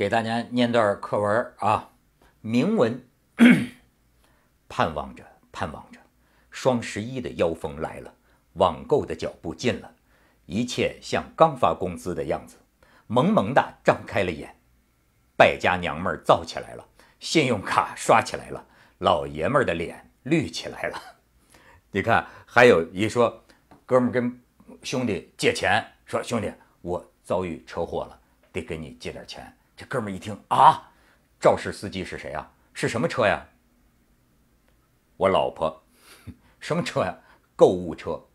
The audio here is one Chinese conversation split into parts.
给大家念段课文啊，铭文 盼望着盼望着，双十一的妖风来了，网购的脚步近了，一切像刚发工资的样子，萌萌的张开了眼，败家娘们儿躁起来了，信用卡刷起来了，老爷们儿的脸绿起来了。你看，还有一说，哥们儿跟兄弟借钱，说兄弟，我遭遇车祸了，得给你借点钱。这哥们一听啊，肇事司机是谁啊？是什么车呀？我老婆，什么车呀？购物车。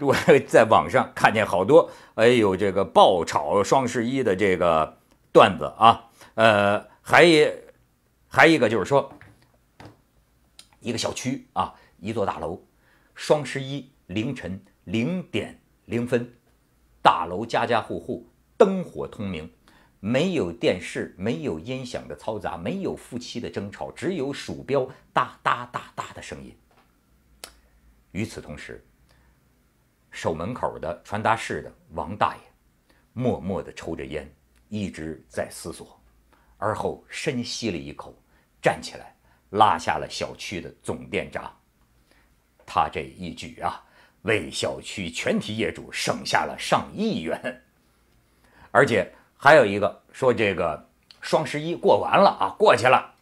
我 在网上看见好多，哎呦，这个爆炒双十一的这个段子啊，呃，还一还一个就是说，一个小区啊，一座大楼，双十一凌晨零点零分，大楼家家户户灯火通明。没有电视，没有音响的嘈杂，没有夫妻的争吵，只有鼠标哒哒哒哒的声音。与此同时，守门口的传达室的王大爷默默地抽着烟，一直在思索，而后深吸了一口，站起来拉下了小区的总电闸。他这一举啊，为小区全体业主省下了上亿元，而且。还有一个说这个双十一过完了啊，过去了，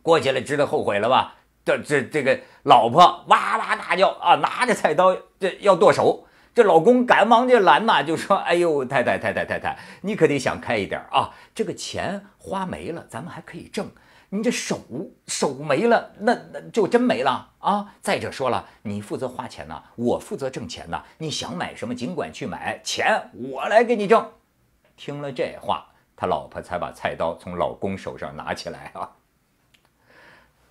过去了，知道后悔了吧？这这这个老婆哇哇大叫啊，拿着菜刀这要剁手，这老公赶忙就拦呐，就说：“哎呦，太太太太太太，你可得想开一点啊！这个钱花没了，咱们还可以挣。你这手手没了，那那就真没了啊！再者说了，你负责花钱呢，我负责挣钱呢。你想买什么尽管去买，钱我来给你挣。”听了这话，他老婆才把菜刀从老公手上拿起来啊。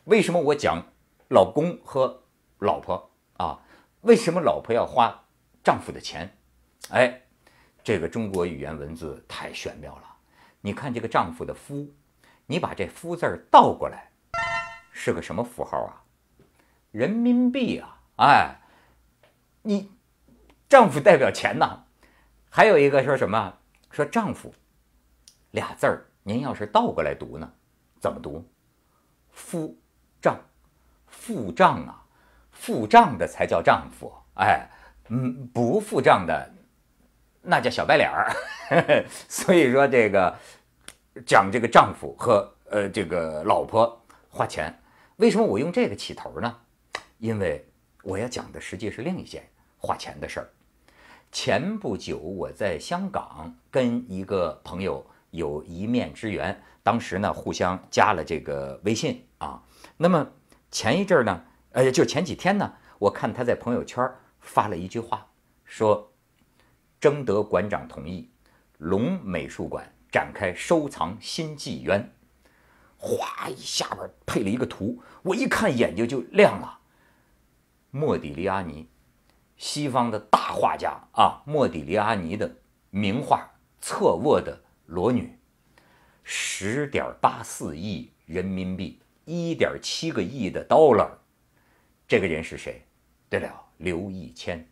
为什么我讲老公和老婆啊？为什么老婆要花丈夫的钱？哎，这个中国语言文字太玄妙了。你看这个丈夫的夫，你把这夫字倒过来，是个什么符号啊？人民币啊！哎，你丈夫代表钱呐。还有一个说什么？说丈夫俩字儿，您要是倒过来读呢，怎么读？夫账，付账啊，付账的才叫丈夫。哎，嗯，不付账的，那叫小白脸儿。所以说这个讲这个丈夫和呃这个老婆花钱，为什么我用这个起头呢？因为我要讲的实际是另一件花钱的事儿。前不久，我在香港跟一个朋友有一面之缘，当时呢互相加了这个微信啊。那么前一阵儿呢，呃，就前几天呢，我看他在朋友圈发了一句话，说征得馆长同意，龙美术馆展开收藏新纪元，哗一下边配了一个图，我一看眼睛就亮了，莫迪利亚尼。西方的大画家啊，莫迪利阿尼的名画《侧卧的裸女》，十点八四亿人民币，一点七个亿的 dollar。这个人是谁？对了，刘义谦。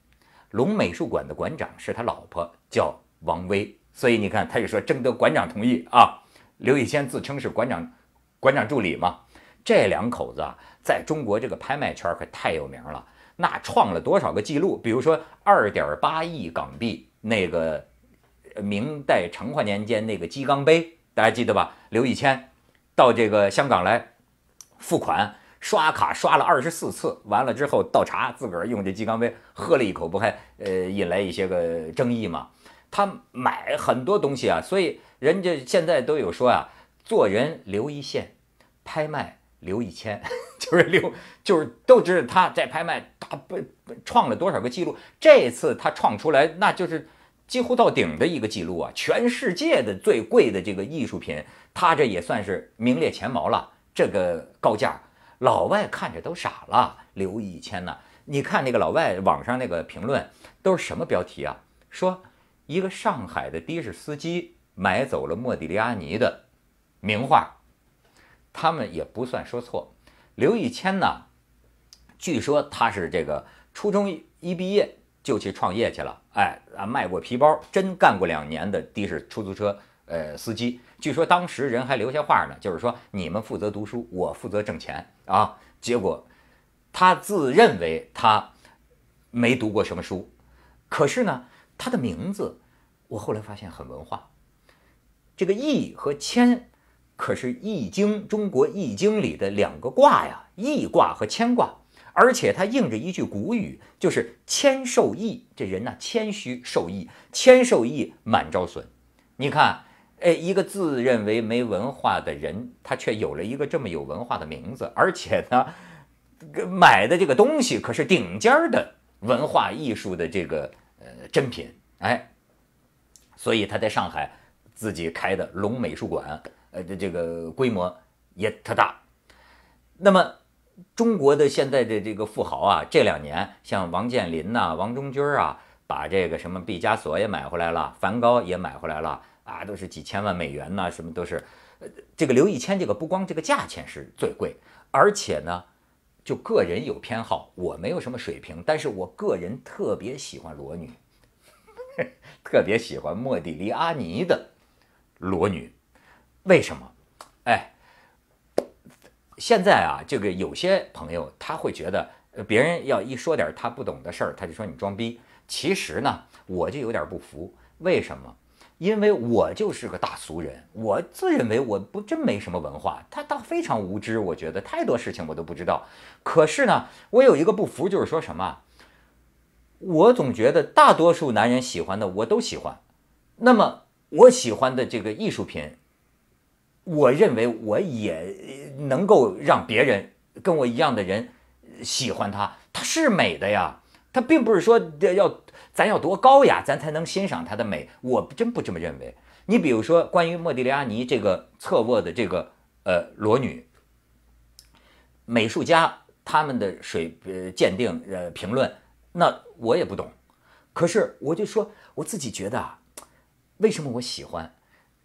龙美术馆的馆长是他老婆，叫王薇。所以你看，他就说征得馆长同意啊。刘义谦自称是馆长，馆长助理嘛。这两口子啊，在中国这个拍卖圈可太有名了。那创了多少个记录？比如说二点八亿港币，那个明代成化年间那个鸡缸杯，大家记得吧？刘义谦到这个香港来付款，刷卡刷了二十四次，完了之后倒茶，自个儿用这鸡缸杯喝了一口，不还呃引来一些个争议嘛？他买很多东西啊，所以人家现在都有说啊，做人留一线，拍卖。留一千，就是留，就是都知道他在拍卖，他不创了多少个记录？这次他创出来，那就是几乎到顶的一个记录啊！全世界的最贵的这个艺术品，他这也算是名列前茅了。这个高价，老外看着都傻了。留一千呢？你看那个老外网上那个评论都是什么标题啊？说一个上海的的士司机买走了莫迪利亚尼的名画。他们也不算说错，刘易谦呢？据说他是这个初中一毕业就去创业去了，哎啊，卖过皮包，真干过两年的的士出租车呃司机。据说当时人还留下话呢，就是说你们负责读书，我负责挣钱啊。结果，他自认为他没读过什么书，可是呢，他的名字我后来发现很文化，这个易和谦。可是《易经》，中国《易经》里的两个卦呀，易卦和谦卦，而且它应着一句古语，就是“谦受益”。这人呢，谦虚受益，谦受益满招损。你看，哎，一个自认为没文化的人，他却有了一个这么有文化的名字，而且呢，买的这个东西可是顶尖儿的文化艺术的这个呃珍品，哎，所以他在上海自己开的龙美术馆。呃，的这个规模也特大。那么，中国的现在的这个富豪啊，这两年像王健林呐、王中军啊，把这个什么毕加索也买回来了，梵高也买回来了，啊，都是几千万美元呢，什么都是。呃，这个刘一谦这个不光这个价钱是最贵，而且呢，就个人有偏好，我没有什么水平，但是我个人特别喜欢裸女，特别喜欢莫迪利阿尼的裸女。为什么？哎，现在啊，这个有些朋友他会觉得别人要一说点他不懂的事儿，他就说你装逼。其实呢，我就有点不服。为什么？因为我就是个大俗人，我自认为我不真没什么文化，他倒非常无知。我觉得太多事情我都不知道。可是呢，我有一个不服，就是说什么？我总觉得大多数男人喜欢的我都喜欢，那么我喜欢的这个艺术品。我认为我也能够让别人跟我一样的人喜欢它。它是美的呀，它并不是说要咱要多高雅，咱才能欣赏它的美。我真不这么认为。你比如说，关于莫迪利亚尼这个侧卧的这个呃裸女，美术家他们的水呃鉴定呃评论，那我也不懂。可是我就说我自己觉得，啊，为什么我喜欢？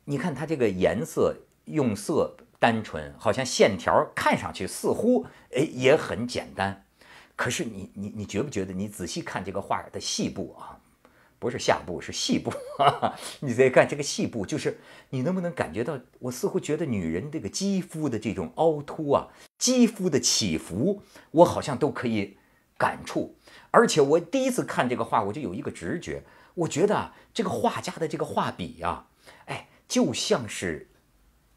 你看它这个颜色。用色单纯，好像线条看上去似乎哎也很简单。可是你你你觉不觉得？你仔细看这个画儿的细部啊，不是下部是细部。你在看这个细部，就是你能不能感觉到？我似乎觉得女人这个肌肤的这种凹凸啊，肌肤的起伏，我好像都可以感触。而且我第一次看这个画，我就有一个直觉，我觉得这个画家的这个画笔呀，哎，就像是。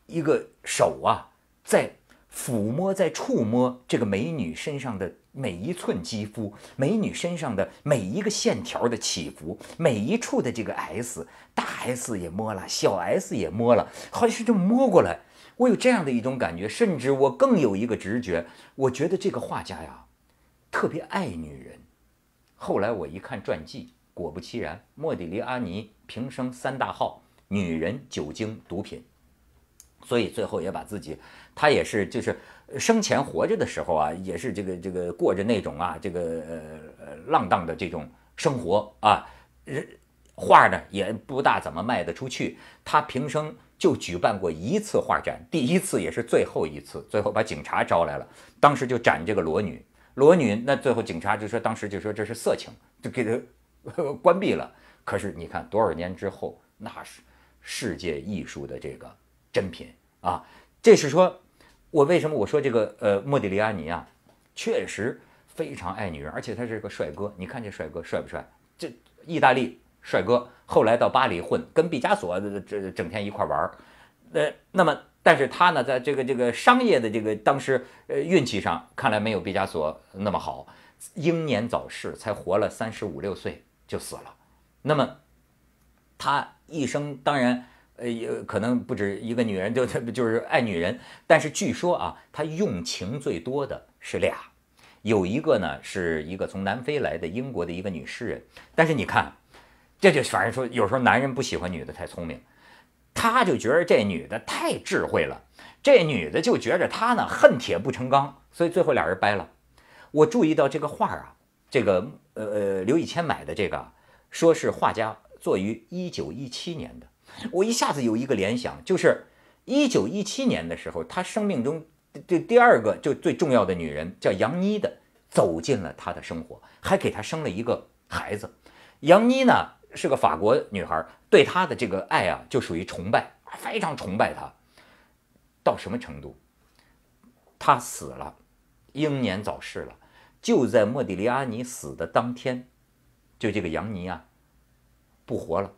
一个手啊，在抚摸，在触摸这个美女身上的每一寸肌肤，美女身上的每一个线条的起伏，每一处的这个 S，大 S 也摸了，小 S 也摸了，好像是这么摸过来。我有这样的一种感觉，甚至我更有一个直觉，我觉得这个画家呀，特别爱女人。后来我一看传记，果不其然，莫迪利安尼平生三大好：女人、酒精、毒品。所以最后也把自己，他也是就是生前活着的时候啊，也是这个这个过着那种啊这个呃浪荡的这种生活啊，画呢也不大怎么卖得出去。他平生就举办过一次画展，第一次也是最后一次，最后把警察招来了，当时就展这个裸女，裸女那最后警察就说，当时就说这是色情，就给他关闭了。可是你看多少年之后，那是世界艺术的这个。真品啊！这是说，我为什么我说这个呃，莫迪利亚尼啊，确实非常爱女人，而且他是个帅哥。你看这帅哥帅不帅？这意大利帅哥后来到巴黎混，跟毕加索这整天一块玩儿。呃，那么，但是他呢，在这个这个商业的这个当时呃运气上，看来没有毕加索那么好，英年早逝，才活了三十五六岁就死了。那么，他一生当然。呃，有可能不止一个女人，就 就是爱女人。但是据说啊，他用情最多的是俩，有一个呢是一个从南非来的英国的一个女诗人。但是你看，这就反正说，有时候男人不喜欢女的太聪明，他就觉得这女的太智慧了，这女的就觉着他呢恨铁不成钢，所以最后俩人掰了。我注意到这个画啊，这个呃呃，刘以谦买的这个，说是画家作于一九一七年的。我一下子有一个联想，就是一九一七年的时候，他生命中这第二个就最重要的女人叫杨妮的走进了他的生活，还给他生了一个孩子。杨妮呢是个法国女孩，对他的这个爱啊就属于崇拜，非常崇拜他。到什么程度？他死了，英年早逝了。就在莫迪利亚尼死的当天，就这个杨妮啊不活了。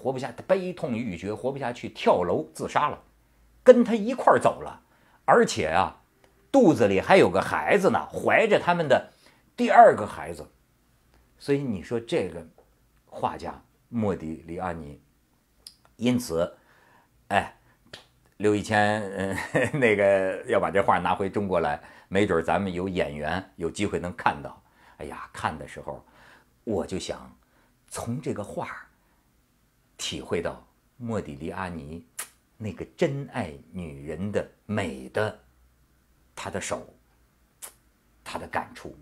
活不下，悲痛欲绝，活不下去，跳楼自杀了，跟他一块儿走了，而且啊，肚子里还有个孩子呢，怀着他们的第二个孩子。所以你说这个画家莫迪里阿尼，因此，哎，刘一谦，嗯，那个要把这画拿回中国来，没准咱们有演员有机会能看到。哎呀，看的时候我就想，从这个画。体会到莫迪利阿尼那个真爱女人的美的，他的手，他的感触。